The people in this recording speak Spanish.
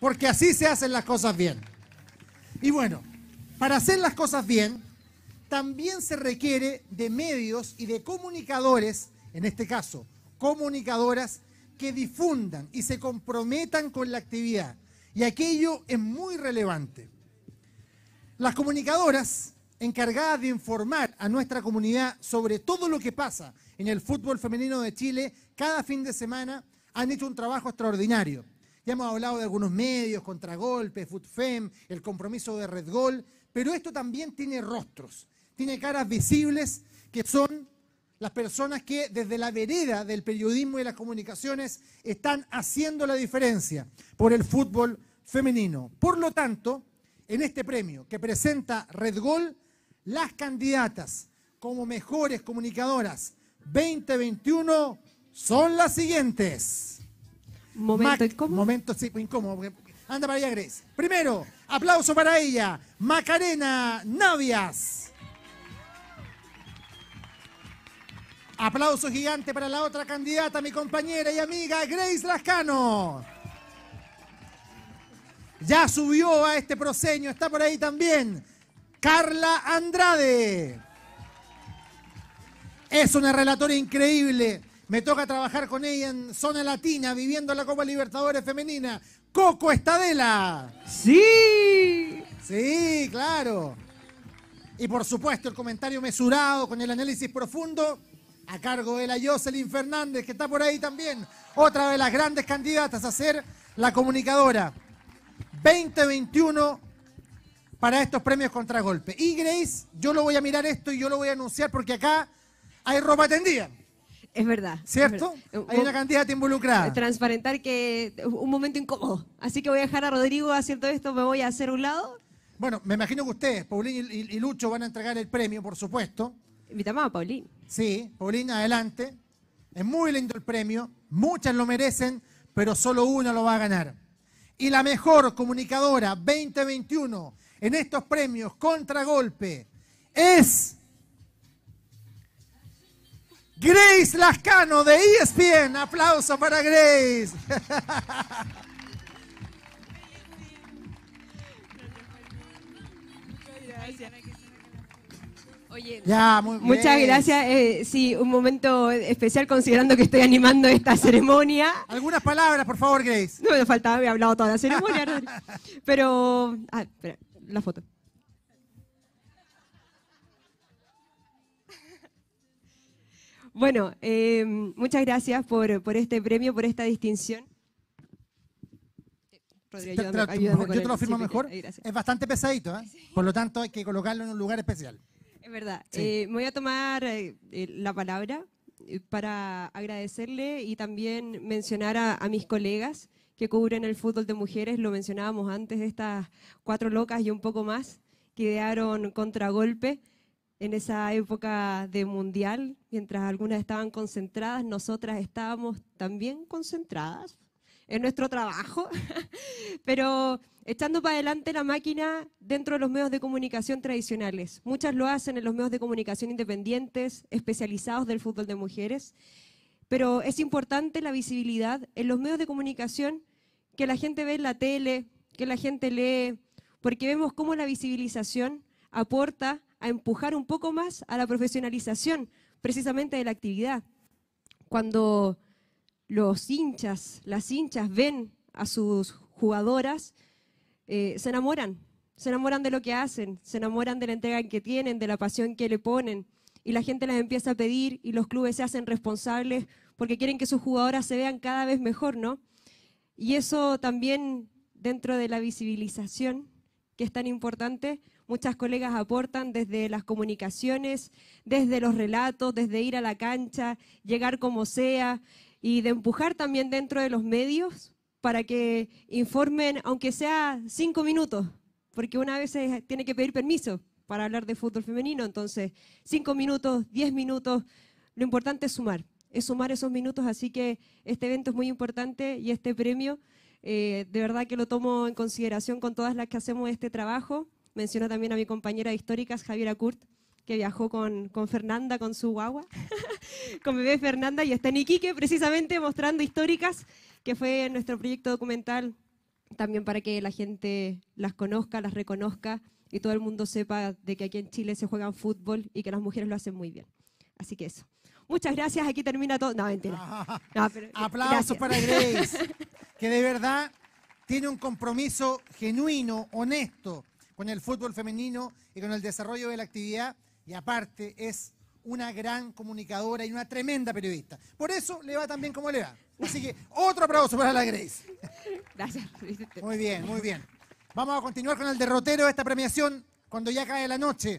porque así se hacen las cosas bien. Y bueno, para hacer las cosas bien, también se requiere de medios y de comunicadores, en este caso, comunicadoras, que difundan y se comprometan con la actividad. Y aquello es muy relevante. Las comunicadoras encargadas de informar a nuestra comunidad sobre todo lo que pasa en el fútbol femenino de Chile cada fin de semana han hecho un trabajo extraordinario. Ya hemos hablado de algunos medios, Contragolpe, FUTFEM, el compromiso de Red Gol, pero esto también tiene rostros, tiene caras visibles que son las personas que desde la vereda del periodismo y las comunicaciones están haciendo la diferencia por el fútbol femenino. Por lo tanto, en este premio que presenta Red Gol, las candidatas como mejores comunicadoras 2021 son las siguientes. Momento incómodo. Momento incómodo. Anda para allá, Grace. Primero, aplauso para ella, Macarena Navias. Aplauso gigante para la otra candidata, mi compañera y amiga Grace Lascano. Ya subió a este proseño, está por ahí también Carla Andrade. Es una relatora increíble. Me toca trabajar con ella en zona latina, viviendo la Copa Libertadores femenina. Coco Estadela. Sí. Sí, claro. Y por supuesto el comentario mesurado con el análisis profundo a cargo de la Jocelyn Fernández, que está por ahí también. Otra de las grandes candidatas a ser la comunicadora. 2021 para estos premios contragolpe. Y Grace, yo lo voy a mirar esto y yo lo voy a anunciar porque acá hay ropa tendida. Es verdad. ¿Cierto? Hay una cantidad de involucrada. Transparentar que un momento incómodo. Así que voy a dejar a Rodrigo haciendo esto, me voy a hacer un lado. Bueno, me imagino que ustedes, Paulín y, Lucho, van a entregar el premio, por supuesto. Invitamos a Paulín. Sí, Paulín, adelante. Es muy lindo el premio, muchas lo merecen, pero solo una lo va a ganar. Y la mejor comunicadora 2021 en estos premios contra golpe es... Grace Lascano de ESPN. Aplauso para Grace. Oye, muchas gracias. Eh, sí, un momento especial considerando que estoy animando esta ceremonia. Algunas palabras, por favor, Grace. No me faltaba, había hablado toda la ceremonia. Pero, ah, espera, la foto. Bueno, em, muchas gracias por, por, este premio, por esta distinción. Rodrigo, yo te lo firmo mejor. es bastante pesadito, ¿eh? por lo tanto hay que colocarlo en un lugar especial. Es verdad. Eh, me voy a tomar eh, eh, la palabra para agradecerle y también mencionar a, a mis colegas que cubren el fútbol de mujeres. Lo mencionábamos antes, estas cuatro locas y un poco más que idearon contragolpe en esa época de mundial, mientras algunas estaban concentradas, nosotras estábamos también concentradas en nuestro trabajo, pero echando para adelante la máquina dentro de los medios de comunicación tradicionales. Muchas lo hacen en los medios de comunicación independientes, especializados del fútbol de mujeres, pero es importante la visibilidad en los medios de comunicación que la gente ve en la tele, que la gente lee, porque vemos cómo la visibilización aporta a empujar un poco más a la profesionalización precisamente de la actividad. Cuando los hinchas, las hinchas ven a sus jugadoras, eh, se enamoran, se enamoran de lo que hacen, se enamoran de la entrega que tienen, de la pasión que le ponen, y la gente las empieza a pedir y los clubes se hacen responsables porque quieren que sus jugadoras se vean cada vez mejor, ¿no? Y eso también dentro de la visibilización, que es tan importante, Muchas colegas aportan desde las comunicaciones, desde los relatos, desde ir a la cancha, llegar como sea y de empujar también dentro de los medios para que informen, aunque sea cinco minutos, porque una vez tiene que pedir permiso para hablar de fútbol femenino, entonces cinco minutos, diez minutos, lo importante es sumar, es sumar esos minutos, así que este evento es muy importante y este premio, eh, de verdad que lo tomo en consideración con todas las que hacemos este trabajo, Menciono también a mi compañera de históricas, Javiera Kurt, que viajó con, con Fernanda, con su guagua, con bebé Fernanda, y está en Iquique precisamente mostrando históricas, que fue nuestro proyecto documental, también para que la gente las conozca, las reconozca y todo el mundo sepa de que aquí en Chile se juega fútbol y que las mujeres lo hacen muy bien. Así que eso. Muchas gracias, aquí termina todo. No, mentira. Eh, Aplausos para Grace, que de verdad tiene un compromiso genuino, honesto, con el fútbol femenino y con el desarrollo de la actividad y aparte es una gran comunicadora y una tremenda periodista. Por eso le va tan bien como le va. Así que otro aplauso para la Grace. Gracias. Muy bien, muy bien. Vamos a continuar con el derrotero de esta premiación cuando ya cae la noche.